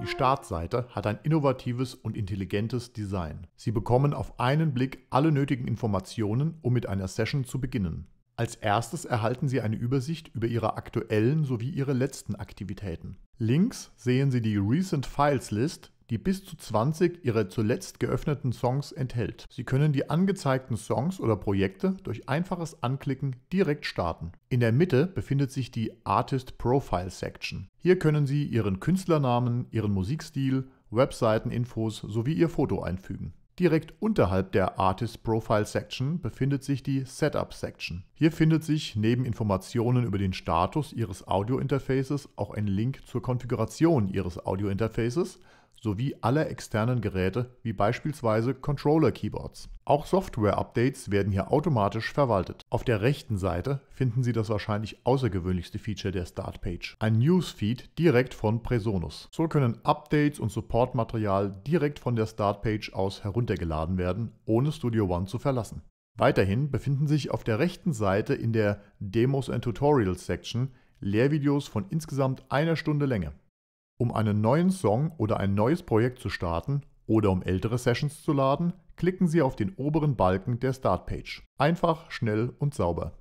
Die Startseite hat ein innovatives und intelligentes Design. Sie bekommen auf einen Blick alle nötigen Informationen, um mit einer Session zu beginnen. Als erstes erhalten Sie eine Übersicht über Ihre aktuellen sowie Ihre letzten Aktivitäten. Links sehen Sie die Recent Files List, die bis zu 20 ihrer zuletzt geöffneten Songs enthält. Sie können die angezeigten Songs oder Projekte durch einfaches Anklicken direkt starten. In der Mitte befindet sich die Artist Profile Section. Hier können Sie Ihren Künstlernamen, Ihren Musikstil, Webseiteninfos sowie Ihr Foto einfügen. Direkt unterhalb der Artist Profile Section befindet sich die Setup Section. Hier findet sich neben Informationen über den Status Ihres Audio-Interfaces auch ein Link zur Konfiguration Ihres Audio-Interfaces sowie aller externen Geräte wie beispielsweise Controller-Keyboards. Auch Software-Updates werden hier automatisch verwaltet. Auf der rechten Seite finden Sie das wahrscheinlich außergewöhnlichste Feature der Startpage, ein Newsfeed direkt von Presonus. So können Updates und Supportmaterial direkt von der Startpage aus heruntergeladen werden, ohne Studio One zu verlassen. Weiterhin befinden sich auf der rechten Seite in der Demos and Tutorials Section Lehrvideos von insgesamt einer Stunde Länge. Um einen neuen Song oder ein neues Projekt zu starten oder um ältere Sessions zu laden, klicken Sie auf den oberen Balken der Startpage. Einfach, schnell und sauber